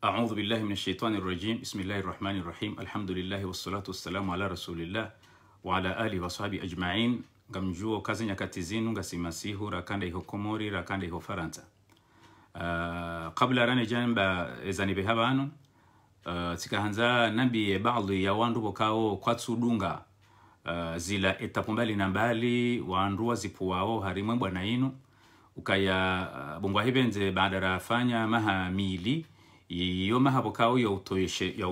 أعوذ بالله من الشيطان الرجيم بسم الله الرحمن الرحيم الحمد لله والصلاة والسلام على رسول الله وعلى آله وصحبه أجمعين ngamjuo kazi nyakati zinu ngasimasihu rakanda iho komori rakanda iho faransa uh, kabla rane jamba ezanibeha banu uh, ah, tsikahanza nambiye baadhi ya wandu bokao kwatsudunga uh, ah, zila etapo na mbali wandu wazipuwao harimwe bwana inu ukaya uh, bongwa hibenze baada rafanya mahamili iyo mahabo kawo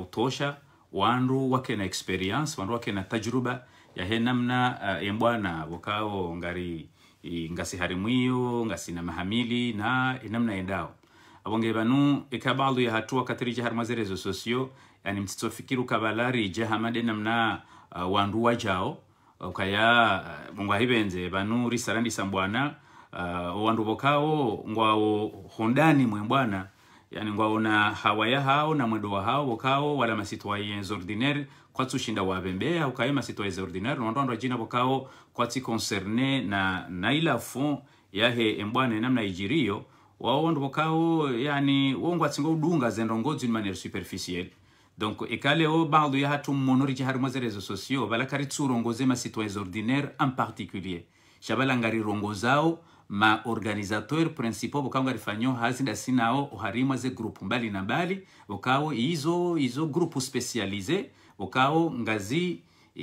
utosha wandu wake na experience wandu wake na tajruba ya he namna uh, eh, embwana vokawo ngari ngasi harimwiyo ngasi na mahamili na namna endao abonge banu ikabalu ya hatua katirija harima zerezo sosio yani mtitofikiru kabalari jahamade namna uh, wandu wajao ukaya eh, mungu ngwa banu risarandi sambwana uh, wandu vokawo ngwao hondani mwembwana yani ngwaona hawaya hao na mwendo wa hao wokao wala masitoyens ordinaire kwatsushinda wavembea ukaye masitoyens ordinaire ndo jina wokao kwatsi concerné na na ila fond yahe embwane namna wao ndo bokao yani wongo atsinga udunga zendongo ni manière superficielle donc ekale o ekaleo baadhu yahatu mmonori jihari mwa réseaux sociaux kari tsurongoze masitoyens ordinaire en particulier shabala ngari rongozao ma organizateur principal bokangwa rifanyo hazi ndasi sinao uharimu ze group mbali na mbali okao hizo hizo group specialize okao ngazi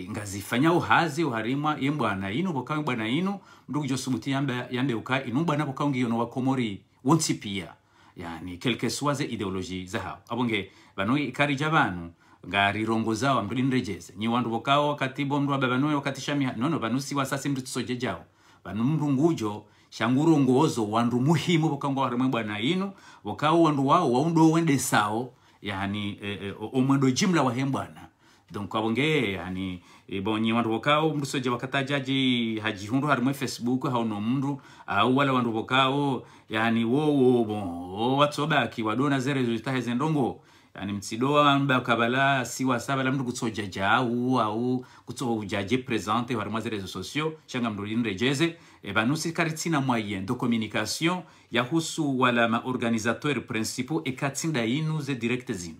ngazi fanya uhazi uharimu ye na inu bokawe bwana inu ndugu josubuti yambe yambe uka inu bwana bokaungi yono wa komori wonsi pia yani quelque soit ze ideologie zahao abonge banoi jabanu ikarija rongo zao mbili dinrejeze nyi wandu bokao wakati bo mndu ababanwe wakatisha miha nono banusi wasasi mtu tsoje banu mrungujo shangurungozo wandu muhimu wakangu waremwe bwana inu wakao wandu wao waundu sao yani e, e, omwendo jimla wahem bwana donc avonge yani e, bonye wandu wakao mndu soje haji hundu harimwe facebook haono mndu au wala wandu wakao yani wowo watsobaki wadona zere zitahe zendongo yani mtsidoa bakabala si saba la mndu kutsojaja au au kutsoujaje presente harimwa zerezo sosio shanga mndu linrejeze ben nosikari tsina moyen de communication yahusu wala ma organisateur principal eka tsinda inu ze direct zinu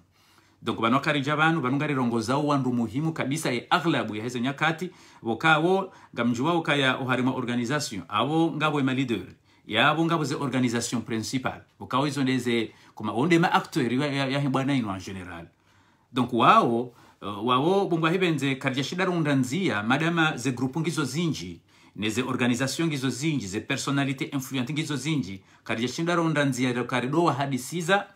donc vanokarija vanhu vanongarirongozawo wandu muhimu kabisa eaghlabu yahezo nyakati vokawo ngamjuwawo kaya oharima organisation avo ngavo emaleader yavo ngavo ze organisation principal vokawo izo ndeze koma onde ma ya, yahibwana inu en general donc wawo wawo bongwa hivenze karija shidarunda nziya madama ze grupu ngizo zinji neze organization ngizo zinji ze personality influent ngizo zinji karije shinda ronda nziyaro kare do hadisiza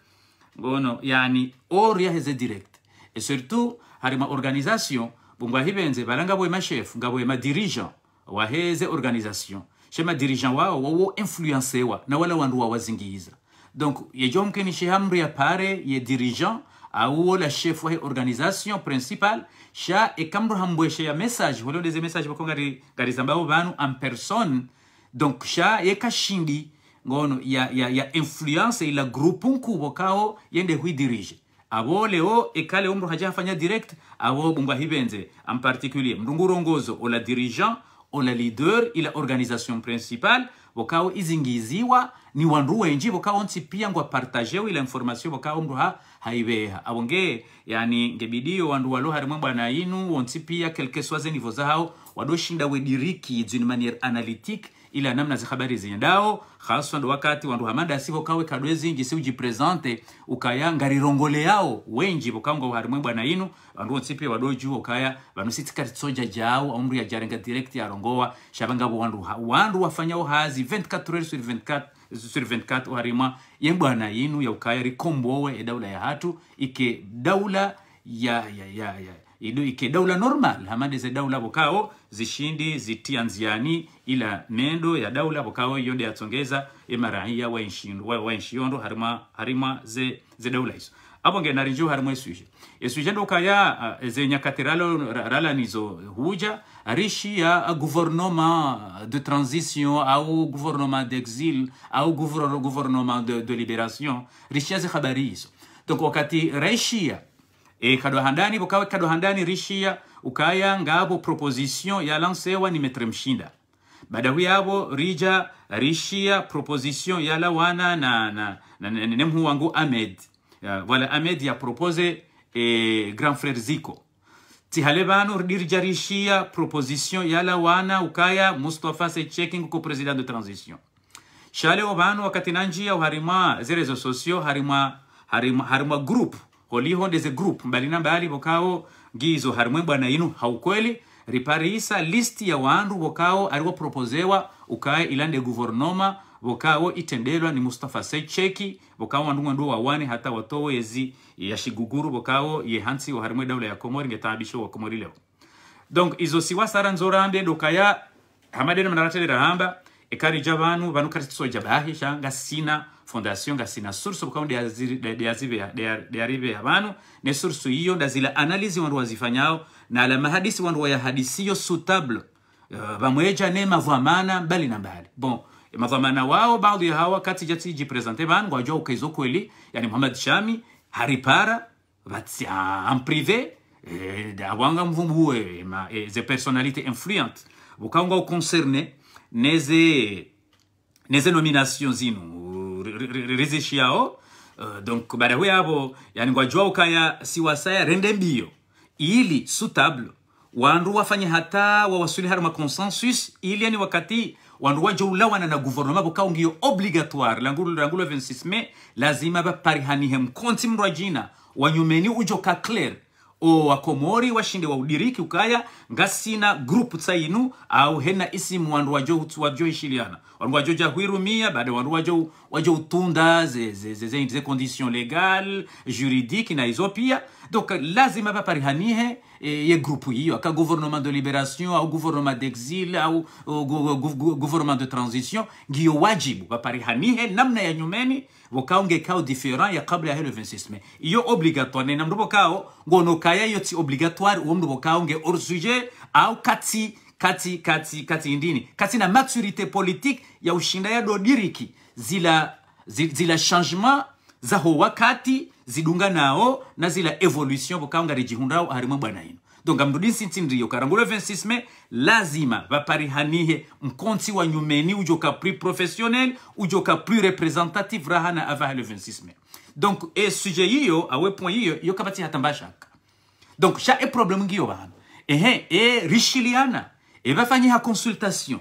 ngono yani or yaheze direct et surtout harima organisation bungwa hibenze balanga bwe machef ngabwe ma dirigeant waheze organisation shema dirigeant wao wawo influencewa na wala wandu wawazingiza donc yejomkeni shihamri ya pare ye dirigeant au la chef wa organisation principal sha ekamro hambweshe ya message wolo deze message bako ngari ngari zambabo banu en personne donc sha kashindi ngono ya ya ya influence ila groupe nkubwa kao yende hui dirige abo leo e kale ekale haja fanya direct abo bungwa hibenze en particulier mrungurongozo la dirigeant o la leader ila organisation principale bokao izingiziwa ni wandu wenji bokao ntipia ngwa partagewe ila information bokao mruha haiveha awonge yani ngebidiyo wandu waloharimo bwana inu wonsi pia kelkeswaze nivo hao wadoshinda wediriki dzini maniere analytique ila namna za habari zenye dao haswa wakati wandu hamada asivo kawe kadwe zingi si ujipresente ukayanga rirongole yao wenji bukanga harimwe bwana inu wandu onsipe wadoju ukaya vanusitikati tsoja jao aumri ya jarenga direct ya rongowa shabanga wandu wandu wafanya hazi 24 hours sur 24 sur 24 uharima yembwana inu ya ukaya rikombowe edaula ya hatu ike daula ya ya ya ya, ya ike daula normal hamade ze daula bokao zishindi zitia nziani ila mendo ya daula bokao yonde yatsongeza emaraiya wainshiondo wa harima, harima ze, ze daula hizo apo nge narinju harimo esuje esuje ndokaya uh, ze rala nizo huja rishi ya guvernoma de transition au gouvernement d'exil au guvernoma de, de liberation rishi ya ze habari hizo donc wakati raishia e kadohandani bukawe kadohandani rishia ukaya ngabo proposition ya ni metre mshinda badawi yabo rija rishia proposition ya lawana na, na, na, na nemhu wangu Ahmed uh, wala Ahmed ya propose eh, grand frère Ziko tihale bano dirija rishia proposition ya lawana ukaya Mustafa se checking ko president de transition shale obano wakati nanjia uharima zerezo sosio harima harima harima group holihondeze group mbali na mbali vokao gizo harimwe bwana inu haukweli riparisa list ya wandu vokao ariwo propozewa ukae ilande guvernoma vokawo itendelwa ni Mustafa Secheki wandu wandumwe wa wane hata watowe ezi ya shiguguru vokawo ye hansi wa harimwe daula ya Komori ngetabisho wa Komori leo donc izo siwa sara ndokaya dokaya hamadene mnaratele rahamba ekari jabanu banu karisoja shanga sina fondation ngasina source ya bukamu ya banu ne source hiyo ndazila analizi wandu wazifanyao na alama hadisi wandu wayahadisiyo suitable uh, bamweja ne mavamana bali na bali bon mavamana wao baadhi ya hawa kati ya jati jipresente banu wajua ukaizo kweli yani Muhammad Shami haripara bati en privé eh, awanga mvumbuwe ma, eh, ze personnalité influente bukaunga concerné neze neze nomination zinu rizishiyawo uh, donc baraho yavo yani ngwajua ukaya siwasaya rende mbio ili sutablo wandu wafanye hata wawasuli haruma consensus ili yani wakati wandu wajoulawana na gouvernement vokaungiyo obligatoire langulu langulu 26 mai lazima vaparihanihe mkonti mrojina wanyumeni ujoka claire o wakomori washinde wa udiriki ukaya ngasina grupu tsainu au hena isimu wandu wajo, ishiliana vanhu vajojahuirumia bado wajo utunda ze condition legale juridique na hizo pia donc lazima vaparihanihe e, ye grupu hiyo aka gouvernement de libération au gouvernement d'exil au gouvernement de transition ngiyo wajibu vaparihanihe namna ya nyumeni vokao ngekao différent ya kabla yahe le 26 mai iyo obligatoire nena mndu vokao ngonokaya iyo tsi obligatoire uo mndu vokao nge au kati kati kati kati indini kati na maturité politique ya ushinda ya dodiriki zila zila changement za ho wakati zidunga nao na zila evolution vokanga rijihundao harimo bwana ino donc amdudi sinti ndiyo karangula 26 mai lazima vaparihanihe mkonti wa nyumeni ujoka plus professionnel ujoka plus representatif rahana avaha le 26 mai donc e sujet hiyo awe point hiyo yokapati kapati hatambashaka donc sha e problem ngiyo vahanu ehe e rishiliana ibafanyika consultation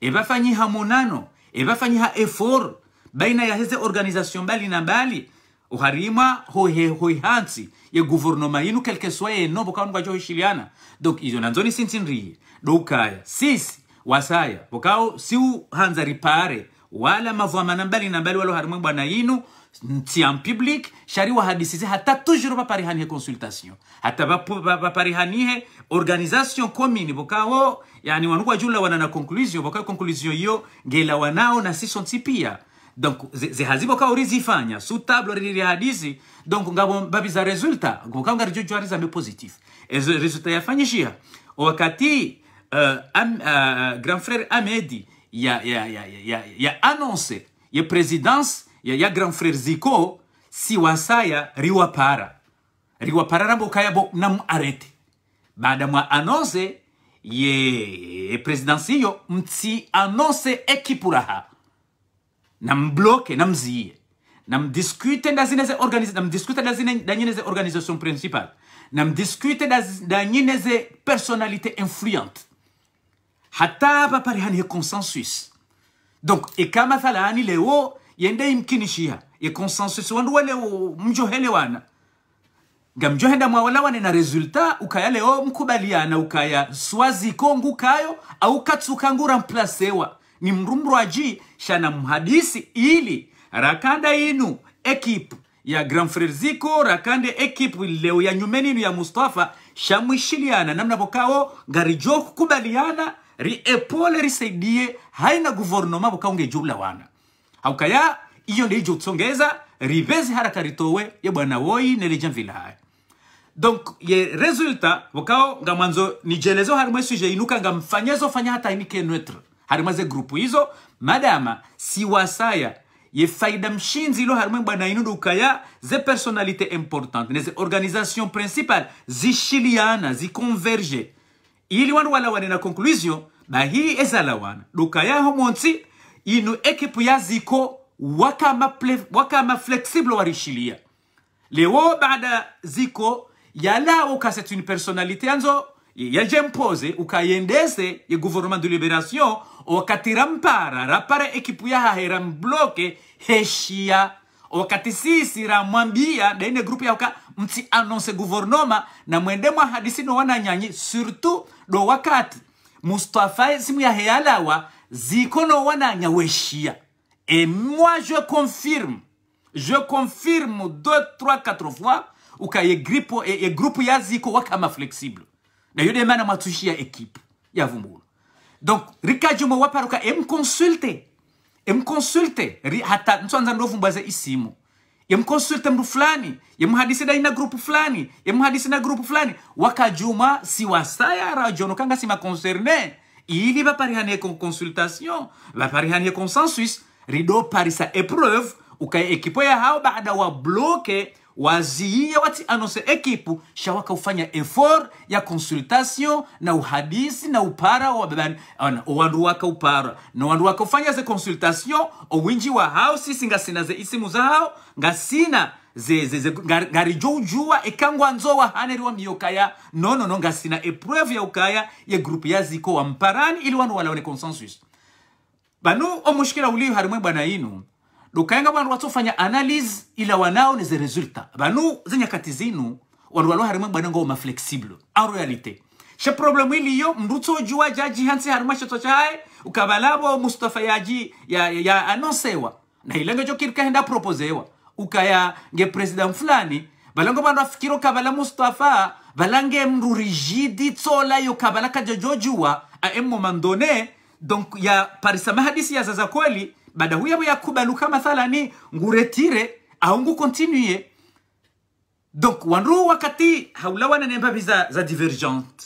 ibafanyika munano ibafanyika effort baina ya hizi organisation mbali na mbali uharimwa hoihansi ye guvernoma yinu quelque soit yenombo kaunu kwacho hoishiliana donc izo nanzoni sintinriye dokaya sisi wasaya pokao siuhanza ripare wala mavwamana mbali na mbali wala harimwe bwana yinu ntian public shari wahadisize hata toujours vaparihanihe consultation hata vaparihanihe organisation commune vokawo yani wanuku jula wana na conclusion bakayo conclusion hiyo ngela wanao na sisi pia donc ze hazibo ka fanya su table ri ri hadisi donc ngabo babi za resulta ngoka jojo ari za me positif ezo resultat yafanyishia wakati uh, am, uh, grand frère Amedi ya ya ya ya ya annonce ya présidence ya, ya grand frère Ziko si wasaya riwa para riwa para rambo kayabo namu arete baada mwa annonce ye prezidansi iyo mtsianonse ekipulaha na mbloke na mziye na mdiskute da zine ze organize na mdiskute da zine da nyine organisation principale na mdiskute da, da personnalité influente hata papari pale hani consensus donc ikama e thala hani leo yende imkinishia ye consensus wandu wale mjohelewana ngamjohenda mwawalawane na resulta ukayaleo mkubaliana ukaya swazikongu kayo au katsukangura mplasewa ni mrumrwaji shana mhadisi ili rakanda inu ekipu ya grand frere rakande ekipu leo ya nyumeninu ya mustafa shamwishiliana namnavokao ngarijo kukubaliana riepole risaidie haina guvernoma vokaunge ngejula wana haukaya iyo ndeijo utsongeza rivezi haraka ritowe ye bwana woi neleja haya donc ye resulta wakawo nga mwanzo nijelezo harimo esuje inuka nga mfanyezo fanya hata inike netre harimo ze grupu hizo madama si wasaya ye faida mshinzi ilo harimo bwana inudu kaya ze personalite importante neze organisation principale zishiliana zikonverge ili wandu wala wanena conclusion hii ezala wana duka yaho monsi inu ekipu ya ziko wakama, wakama flexible warishilia leo baada ziko yala c'est une personnalité personality yanzo yajempoze ukaiendeze ye gouvernement de liberation wakatira mpara rapara ekipu ya hahera mbloke heshia wakati sisi ramwambia daine grupu yauka mti annonce guvernoma na mwende mwa hadisi no nyani surtout do wakati mustafa simu ya wa ziko no wana weshia et moi je confirme je confirme deux trois quatre fois uka ye, gripo, ye, ye groupe ya ziko wakama flexible na yo de mana mwatushia ekipe ya vumbulu donc rikajumo waparuka emconsulte emconsulte hata nswanza ndovumbaza isimu yemconsulte mndu fulani hadisi da ina grupu fulani hadisi na grupu fulani wakajuma si wasaya rajono kanga si maconcerne ili ba vaparihanie con consultation vaparihanie consensus rido parisa épreuve ukaye ekipo ya hao baada wa bloke waziia wati anose ekipu shawaka ufanya efor ya consultation na uhadisi na upara owandu waka upara na wandu waka ufanya ze consultation owinji wa hao sisi ngasina ze isimu zao ngasina ngarijo ujua ekangwa nzowa haneriwa miyokaya nonono no, ngasina epreuve ya ukaya ye grupu ya ziko wa mparani ili wanu walaone consensus banu omushikila uliyo harimwe bwana inu lukaenga vanhu vatsofanya analyse ila wanao neze resultat vanu zinyakati zinu wanhu valo harimwe bwanengawo maflexible en realite she problemu yo mndu utsojuwa jaji hansi harimwe shetso chaye ukabalabo mustafa yaji ya, ya, ya anonsewa na ilengo jo kirikahenda proposewa ukaya nge president fulani valengo vanhu afikira kabala mustafa valange mru rigidi tsola yo kavala kajojojuwa mandone donc ya parisama hadisi ya zaza kweli badahuyavo yavo yakubaluka mathalani nguretire au continue. donc wanru wakati haula wananemba biza za divergente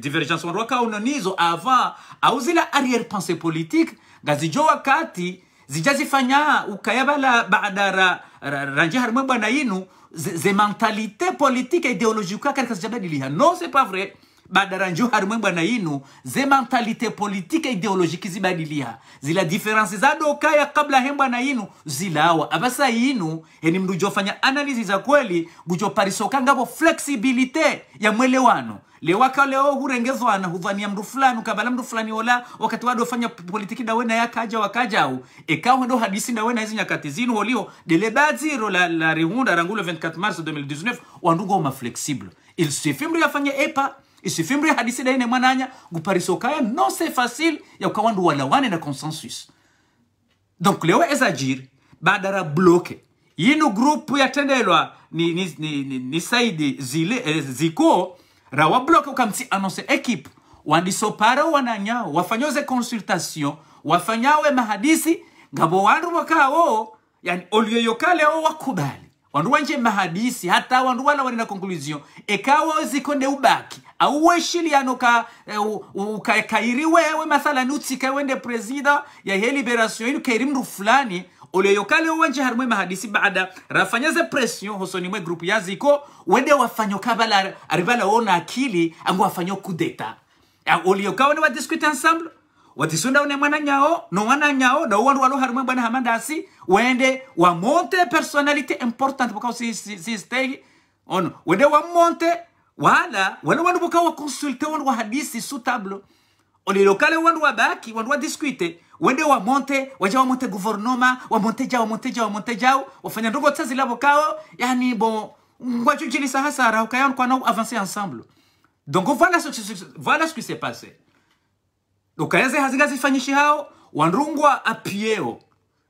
divergence wanru wakaono unonizo ava au zila arrière pensée politique ngazijo wakati zijazifanya ukayavala baada ra, ra, ranjihar mwe bwana yinu ze, ze mentalité politique idéologique kakari kazijabadiliha non c'est pas vrai badara njo harimwembwa na inu ze mentalite politike ideologiki zibadilia zila diferensi ya kabla hembwa na inu zilawa abasa inu eni mndu jofanya analisi za kweli gujoparisokangavo flexibilite ya mwelewano lewaka leo na huvania mndu fulani kabala mndu fulani ola wakati wado fanya politiki dawe yakaja wakaja au ekao ndo hadisi dawe na hizo nyakati zinu olio baziro la, la rihunda rangulo 24 mars 2019 wandugo ma flexible il suffit mndu yafanya epa isifimbire hadisi daine mwananya guparisa ukaya nonse facile ya ukawandu walawane na consensus donc leo ezajiri badara bloke yinu grupu yatendelwa ni, ni, ni, ni, ni saidi zile eh, ziko rawa bloke ukamti anonse ekipe wandisopara wananya wafanyoze consultation wafanyawe mahadisi ngabo wandu wakawo yani olioyokale o wakubali wandu wanje mahadisi hata wandu wala wanena konkluzion ekawa zikonde ubaki auwe shiliano eh, ka uh, kairi wewe mathalan utsika wende presida ya he liberation inu kairi mndu fulani uleyokale wanje harimwe mahadisi baada rafanyaze pression hosoni mwe grupu yaziko wende wafanyo kabala arivala ona akili angu wafanyo kudeta uliokawa ah, ni wadiskuti ensemble watisundawune mwana nyawo no mwana nyawo no wandu walo harumwe bwana hamandasi wende wamonte personality important bukawo si si, si on wende wa monte wala wale wandu bukawo wakonsulte wandu wahadisi su tablo olilokale wandu wabaki wandu discuter wende wa monte waja wamonte guvernoma wamonte jao wamonte jao wamonte jao wafanya ndogo tsazi labo kao yani bon ngwachujilisa hasara ukayan kwana avancer ensemble donc voilà ce, voilà ce qui s'est passé ukaeze hazigazi fanyishi hao wanrungwa apieo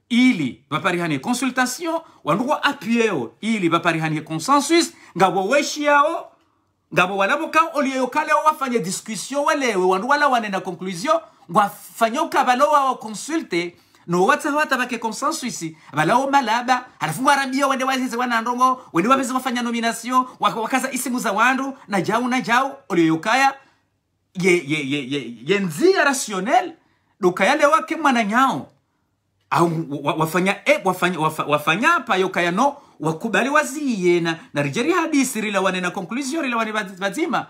ili vaparihanie consultation wanrungwa apieo ili vaparihanie consensus ngavo weshi yao ngavo walavoka olieyokaleo wafanye discussion walewe wandu wala wanena conclusion ngwafanyauka valowa wakonsulte nowatsahoata vake consensus valao malaba halafu ngwarambia wende wazeze wanandongo wende waveze wafanya nomination wakaza isimu za wandu na jau na jau olioyokaya ye, ye, ye, ye, ye nzia rationnel yale wake mwana nyao au wafanya e, wafanya, wafanya, wafanya payo kayano wakubali waziye na, na rijeri hadisi wane na conclusion wane bazima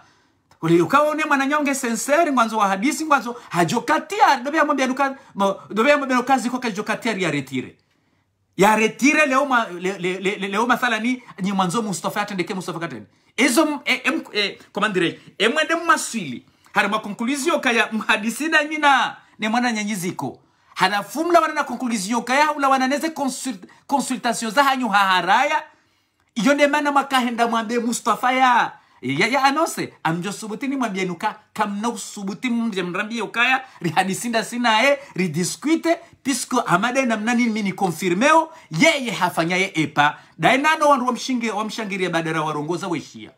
uli ukaone nge senseri mwanzo wa hadisi mwanzo hajokatia dobe amwambia nuka dobe amwambia nuka ziko kajokatia ya retire ya retire leo ma, le, le, le, leo mathala ni ni mwanzo Mustafa atendeke Mustafa katende izo e, e, e, komandire emwende maswili harimo konkuriziyo kaya mhadisi na nyina mwana nyanyiziko hana fumla wana na konkulizio kaya haula wana neze konsult, konsultasyo za hanyu haharaya iyo ne mana makahenda mwambie Mustafa ya ya, ya anose amjo subuti ni mwambie nuka kamna usubuti mwambie mrambie ukaya rihadisinda sina e ridiskwite pisko amada na mnani mimi ni confirmeo hafanya ye epa dainano wanu wamshinge wamshangiria badara warongoza weshia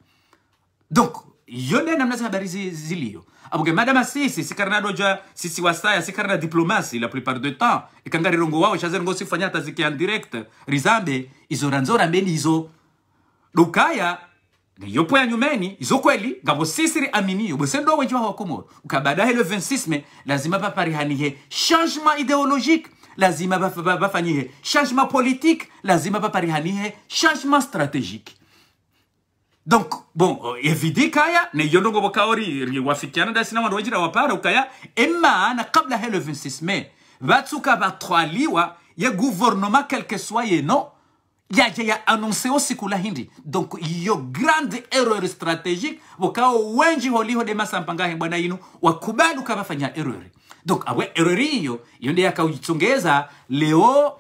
donko yone namna za habari ziliyo abuge madama sisi sikarna doja sisi wasaya sikarna diplomasi la plupart du temps ikangari rongo wao shaze rongo sifanya hata en direct rizambe izo ranzora mbeni izo dukaya yopo ya nyumeni izo kweli gabo sisi ri aminiyo bose ndo wenjwa wa komo ukabada hele 26 mai lazima paparihanihe changement idéologique lazima bafanyie changement politique lazima paparihanihe changement stratégique donc bon evidi kaya niyo ndogoboka ori wafikiana ndasi n'abantu bagira wapara ukaya imana kabla he le 26 mai batsuka batwaliwa ye guvernoma quelque soit yeno yaje ya ya annonce aussi kula hindi donc yo grande erreur strategique bokao wenji holiho de masampanga masampangahe bwana inu wakubali ukabafanya erreur. donc awe error hiyo iyo ndiye akauchongeza leo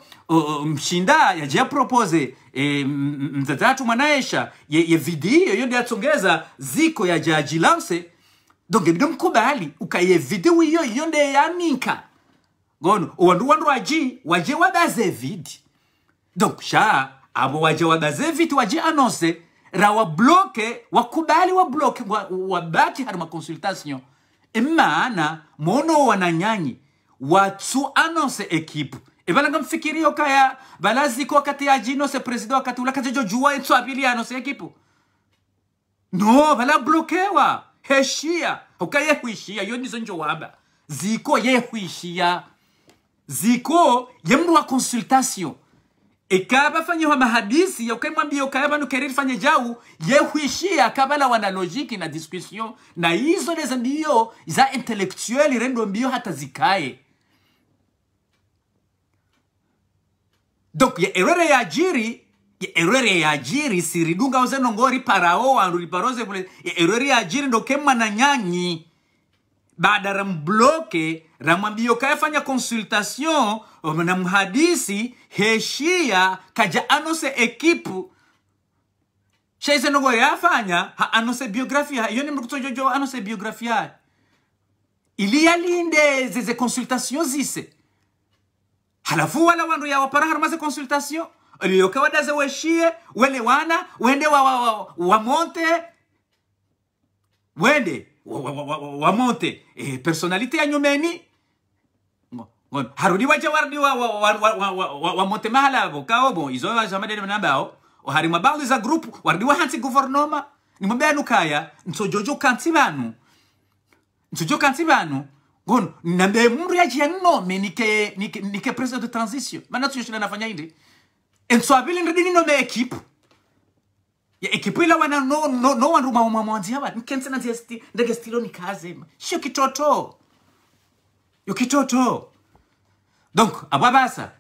mshinda, ya jia propose, e, mtatatu mwanaesha ye, ye video iyo ndiyatsongeza ziko ya jaji lance donge nido mkubali ukaye video iyo iyo ndeyanika ngono uwandu wandu waji waje wadaze vidi donc sha abo waje wadaze viti waje anose ra wabloke wakubali wabloke wabaki harima consultation emana mono wananyanyi watsu anose ekipu ebalanga mfikiri okaya balaziko kati ya jino se presida wakati ulakati jo juwa itso abili yano se ekipo no balablokewa heshia ukayehuishia yo nizo njo waba ziko huishia. ziko yemru wa consultation ikaba fanyiwa mahadisi ukaimwambia ukayabanu keriri fanye jau yehuishia kabala wana logiki na discussion na hizo leza ndiyo za intellectuel rendo mbio hata zikae donc ya erere ya ajiri ya erere ya ajiri siridunga nongori parao andu liparoze vule ya erere ya ajiri ndo kema na nyanyi baada rambloke kaya fanya konsultasyon na mhadisi heshia kaja anose ekipu shaize nongori afanya ha anose biografia iyo ni mrukutojojo anose biografia ili yalinde zeze consultation zise halafu wala wandu ya wapara harumaze consultation liyoke wadaze weshie wele wana wende wamonte wa, wa, wa wende wamonte wa, wa, wa, e, personalite ya nyumeni harudi waje wardi wamonte mahalavo kao bon izo wa jamade wazamadene nambao hari mabangu za group wardi wa hansi guvernoma nimwambia nukaya nsojojo kansi vanu nsojo kansi vanu gono nandemuriaji yanome nike, nike, nike president de transition maana tuyoshina nafanya indi enswabili ndidininome ekipu ya ekipu ila wana no, no, no wandu mamamwanzi hawa nkense na sti, ndege stilo nikazema sio kitoto yo kitoto donc abwa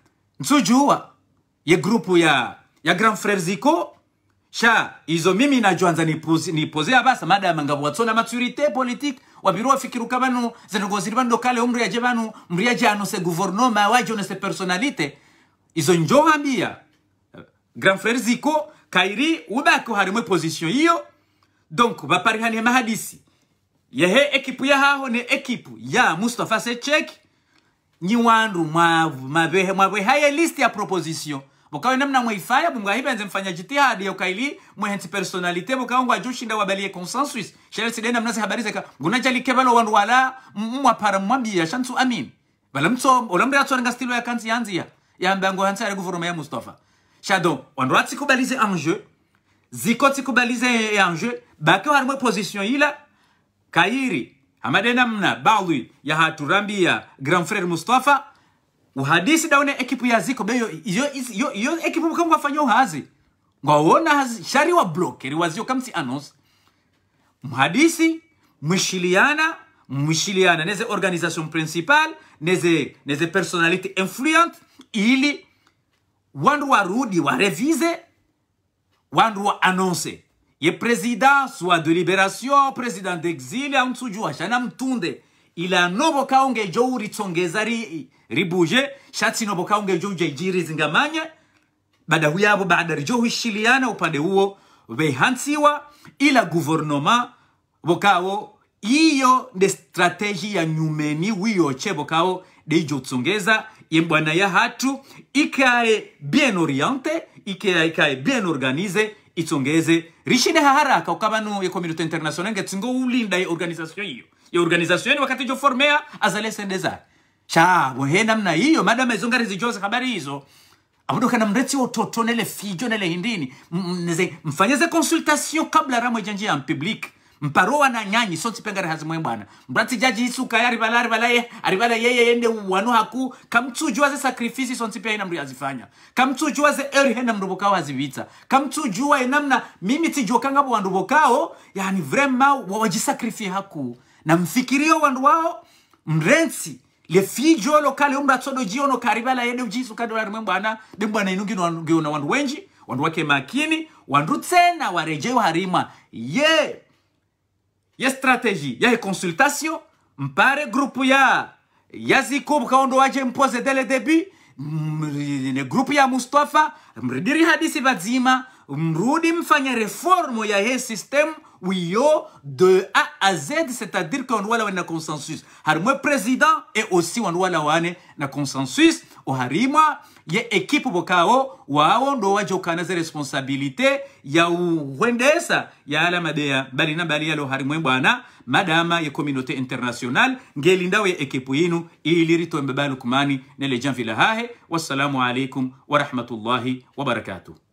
nsujua ye grupu ya ya grand frère ziko sha izo mimi najuanza nipozea basa madama ngabo watsona maturité politique wabiru wafikiruka banu zinogoziri banu kale umri ya yaje banu mri yaje anose gouvernement waje anose personnalité izo njowambia grand frère ziko kairi ubako harimwe position hiyo donc baparihaniye mahadisi yehe ekipu ya haho ne ekipu ya Mustafa Sechek nyiwandu mwavu mabehe mwabwe haye list ya proposition bukawe namna mwaifaya mweifaya bumwahibenze mfanya jitihadi ya ukaili mwehensi personalite bukaongwa ajushinda wabalie consensus shele sidenda mnase habari zeka jali kebalo wandu wala mwa mwapara mwambia shantu amin bala mtso olamri atsonga stilo ya kanti ya ya yambango hansi ya guvuruma ya mustafa shado wandu kubalize anje ziko tsikubalize anje bakiwa harumwe pozisyon hila kairi hamadena mna baadhi ya ya grand frere mustafa uhadisi daune ekipu yaziko beyo iyo iyo iyo ekipu mukangwa fanyo hazi ngawona hazi shari wa blokeri wazio kamsi anos mhadisi mwishiliana mwishiliana neze organization principale neze neze personality influent ili wandu warudi warevize wandu wa anonse ye president soit de liberation president d'exil auntsujua shana mtunde ila nobo kaunge jou ritsongeza ri ribuje shatsi nobo kaunge jou jejiri zingamanya baada huyabo baada rijohishiliana upande huo vehansiwa ila guvernoma bokao iyo nde strateji ya nyumeni wiyoche vokawo deijotsongeza yembwana ya hatu ikae bien oriente ikae, ikae bien organize itsongeze rishinde haharaka ukavanu yekominoto international ngetsingo ulinda ye organization iyo ya organization wakatijoformea azalesedeza cha wehe namna hiyo mada mezunga rizijose habari hizo abudu kana namretsi ototo nele fijo nele hindini mneze mfanyeze consultation kabla ramwe janji ya public mparo wana nyanyi so sonsi hazi mwe bwana mbrati jaji isu kaya rivala rivala ye rivala ye yende wanu haku kamtu juwaze sakrifisi so pia ina mri azifanya kamtu juwaze eri hena mrubokao kamtu juwa namna mimi tijuwa kangabu wa bokao yani vraiment wajisacrifie haku na mfikirio wandu wao mrensi lefijo lokale umra tsodo jiono karibala yede ujisu la kadora ana bwana na inungi na wandu wenji wandu wake makini wandu tsena wa harima ye ye strategie ye consultation mpare groupe ya ka kaondo waje mpoze dele debi mm, ne grupu ya mustafa mridiri hadisi vadzima mrudi mfanye reformo ya he systemu wiyo de A à Z, c'est-à-dire qu'on doit wana consensus. Harimo président et aussi on doit wana na consensus o harima ye équipe bokao wao ndo wajokana ze responsabilité ya y ya ala madea bali na bali ya harimwe bwana madama a communauté internationale gelinda we ekipu yinu ili ritwe mbabalu kumani nele jamvi lahahe wassalamu alaikum wa rahmatullahi wa barakatuh